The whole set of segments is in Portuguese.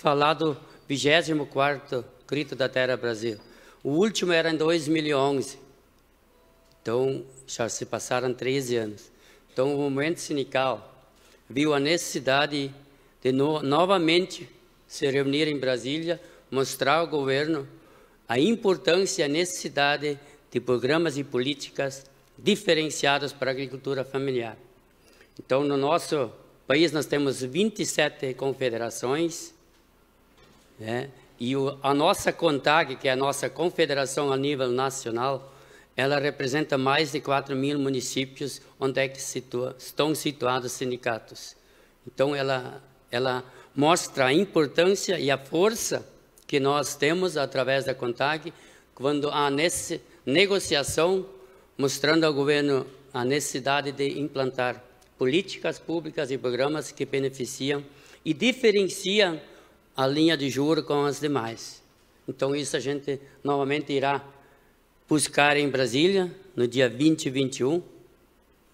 falar do 24º Grito da Terra Brasil. O último era em 2011. Então, já se passaram 13 anos. Então, o movimento sindical viu a necessidade de no, novamente se reunir em Brasília, mostrar ao governo a importância e a necessidade de programas e políticas diferenciados para a agricultura familiar. Então, no nosso país, nós temos 27 confederações, né? E o, a nossa CONTAG, que é a nossa confederação a nível nacional, ela representa mais de 4 mil municípios onde é que situa, estão situados sindicatos. Então, ela, ela mostra a importância e a força que nós temos através da CONTAG quando há nesse, negociação mostrando ao governo a necessidade de implantar políticas públicas e programas que beneficiam e diferenciam a linha de juro com as demais. Então, isso a gente novamente irá buscar em Brasília, no dia 20 e 21.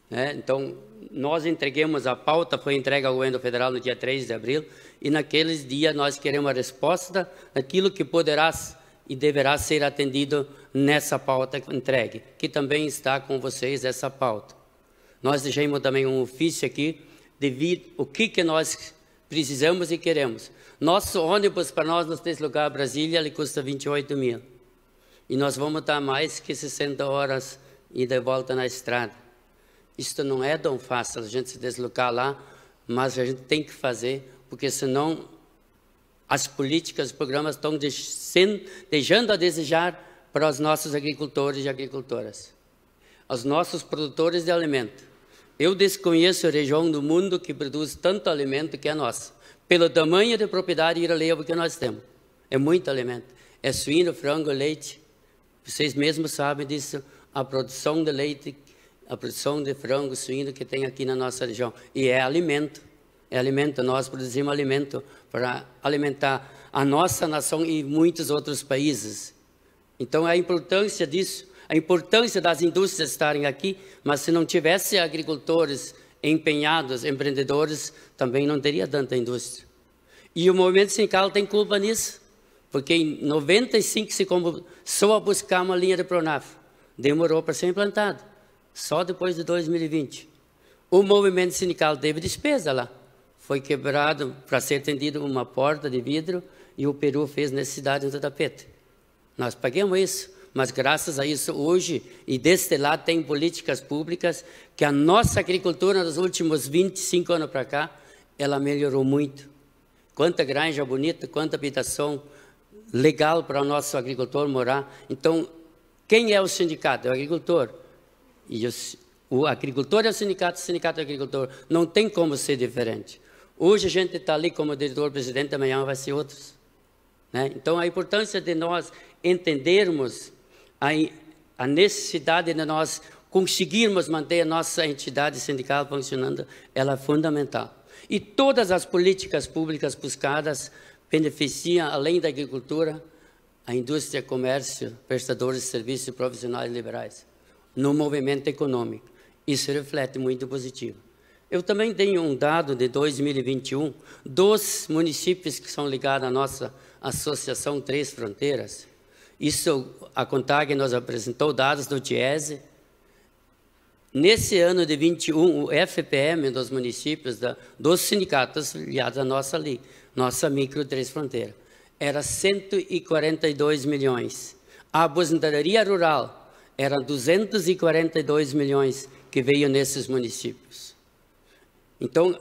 Né? Então, nós entreguemos a pauta, foi entregue ao governo federal no dia 3 de abril, e naqueles dias nós queremos a resposta daquilo que poderá e deverá ser atendido nessa pauta entregue, que também está com vocês essa pauta. Nós deixamos também um ofício aqui de o que, que nós Precisamos e queremos. Nosso ônibus para nós nos deslocar a Brasília ele custa 28 mil. E nós vamos estar mais que 60 horas e de volta na estrada. Isto não é tão fácil a gente se deslocar lá, mas a gente tem que fazer, porque senão as políticas, os programas estão deixando, deixando a desejar para os nossos agricultores e agricultoras, aos nossos produtores de alimento. Eu desconheço a região do mundo que produz tanto alimento que é nossa. Pelo tamanho de propriedade iraleva que nós temos. É muito alimento. É suíno, frango, leite. Vocês mesmos sabem disso. A produção de leite, a produção de frango, suíno que tem aqui na nossa região. E é alimento. É alimento. Nós produzimos alimento para alimentar a nossa nação e muitos outros países. Então, a importância disso a importância das indústrias estarem aqui, mas se não tivesse agricultores empenhados, empreendedores, também não teria tanta indústria. E o movimento sindical tem culpa nisso, porque em 95 se começou a buscar uma linha de Pronaf. Demorou para ser implantada, só depois de 2020. O movimento sindical teve despesa lá. Foi quebrado para ser tendido uma porta de vidro e o Peru fez necessidade do tapete. Nós paguemos isso. Mas graças a isso, hoje, e deste lado, tem políticas públicas que a nossa agricultura, nos últimos 25 anos para cá, ela melhorou muito. Quanta granja bonita, quanta habitação legal para o nosso agricultor morar. Então, quem é o sindicato? É o agricultor. E o, o agricultor é o sindicato, o sindicato é o agricultor. Não tem como ser diferente. Hoje a gente está ali como diretor-presidente, amanhã vai ser outros. Né? Então, a importância de nós entendermos a, a necessidade de nós conseguirmos manter a nossa entidade sindical funcionando, ela é fundamental. E todas as políticas públicas buscadas beneficiam, além da agricultura, a indústria, comércio, prestadores de serviços profissionais liberais, no movimento econômico. Isso reflete muito positivo. Eu também tenho um dado de 2021, dos municípios que são ligados à nossa associação Três Fronteiras, isso a Contag nos apresentou dados do DIESE. Nesse ano de 21, o FPM dos municípios, da, dos sindicatos ligados à nossa ali, nossa micro três fronteira, era 142 milhões. A aposentadoria rural era 242 milhões que veio nesses municípios. Então,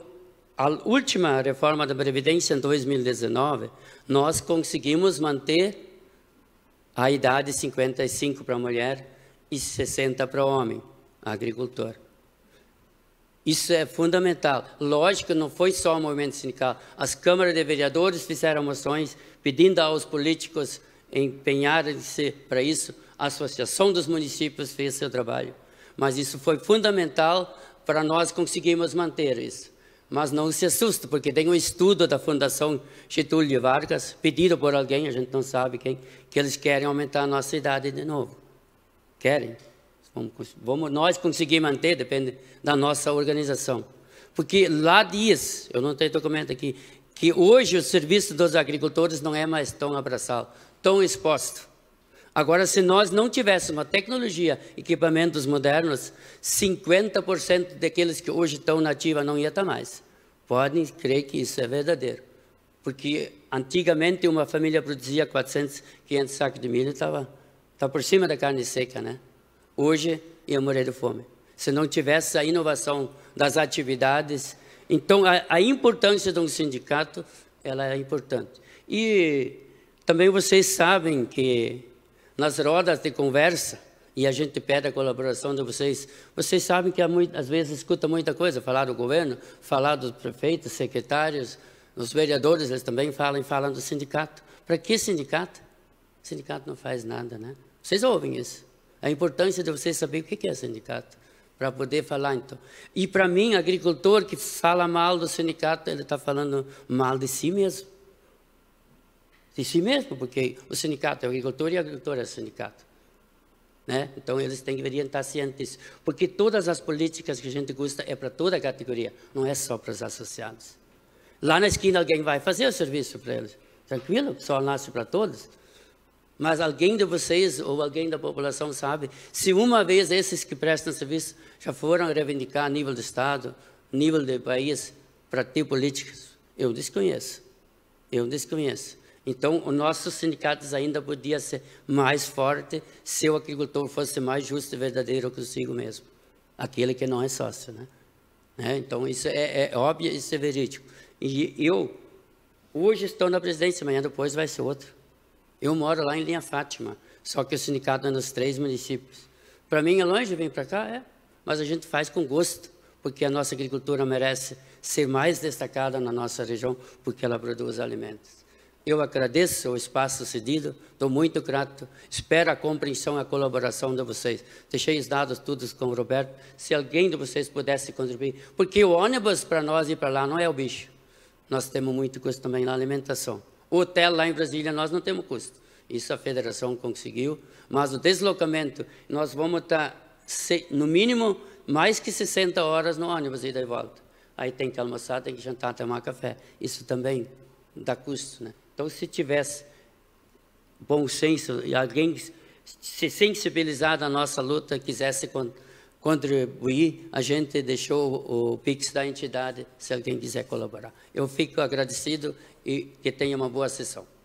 a última reforma da Previdência em 2019, nós conseguimos manter a idade 55 para a mulher e 60 para o homem, agricultor. Isso é fundamental. Lógico, não foi só o movimento sindical. As câmaras de vereadores fizeram moções pedindo aos políticos empenharem-se para isso. A Associação dos Municípios fez seu trabalho. Mas isso foi fundamental para nós conseguirmos manter isso. Mas não se assusta, porque tem um estudo da Fundação Getúlio Vargas, pedido por alguém, a gente não sabe quem, que eles querem aumentar a nossa idade de novo. Querem. Vamos, vamos nós conseguir manter, depende da nossa organização. Porque lá diz, eu não tenho documento aqui, que hoje o serviço dos agricultores não é mais tão abraçado, tão exposto. Agora, se nós não tivéssemos a tecnologia, equipamentos modernos, 50% daqueles que hoje estão na ativa não ia estar mais. Podem crer que isso é verdadeiro. Porque antigamente uma família produzia 400, 500 sacos de milho e estava tá por cima da carne seca, né? Hoje ia morrer de fome. Se não tivesse a inovação das atividades, então a, a importância de um sindicato, ela é importante. E também vocês sabem que nas rodas de conversa, e a gente pede a colaboração de vocês. Vocês sabem que muito, às vezes escuta muita coisa, falar do governo, falar dos prefeitos, secretários, os vereadores, eles também falam, falam do sindicato. Para que sindicato? O sindicato não faz nada, né? Vocês ouvem isso. A importância de vocês saber o que é sindicato, para poder falar, então. E para mim, agricultor que fala mal do sindicato, ele está falando mal de si mesmo de si mesmo, porque o sindicato é o agricultor e a agricultora é o sindicato. Né? Então, eles têm que orientar cientes, porque todas as políticas que a gente gosta é para toda a categoria, não é só para os associados. Lá na esquina alguém vai fazer o serviço para eles, tranquilo, o sol nasce para todos. Mas alguém de vocês ou alguém da população sabe se uma vez esses que prestam serviço já foram reivindicar a nível do Estado, nível do país, para ter políticas? Eu desconheço. Eu desconheço. Então, os nossos sindicatos ainda podia ser mais forte se o agricultor fosse mais justo e verdadeiro consigo mesmo, aquele que não é sócio, né? né? Então, isso é, é, óbvio, isso é verídico. E eu, hoje estou na presidência, amanhã depois vai ser outro. Eu moro lá em Linha Fátima, só que o sindicato é nos três municípios. Para mim é longe, vem para cá, é, mas a gente faz com gosto, porque a nossa agricultura merece ser mais destacada na nossa região, porque ela produz alimentos. Eu agradeço o espaço cedido, estou muito grato. Espero a compreensão e a colaboração de vocês. Deixei os dados todos com o Roberto. Se alguém de vocês pudesse contribuir, porque o ônibus para nós ir para lá não é o bicho. Nós temos muito custo também na alimentação. O hotel lá em Brasília nós não temos custo. Isso a federação conseguiu, mas o deslocamento, nós vamos estar, no mínimo, mais que 60 horas no ônibus ida e volta. Aí tem que almoçar, tem que jantar, tomar café. Isso também dá custo, né? Então, se tivesse bom senso e alguém se sensibilizar à nossa luta, quisesse contribuir, a gente deixou o Pix da entidade, se alguém quiser colaborar. Eu fico agradecido e que tenha uma boa sessão.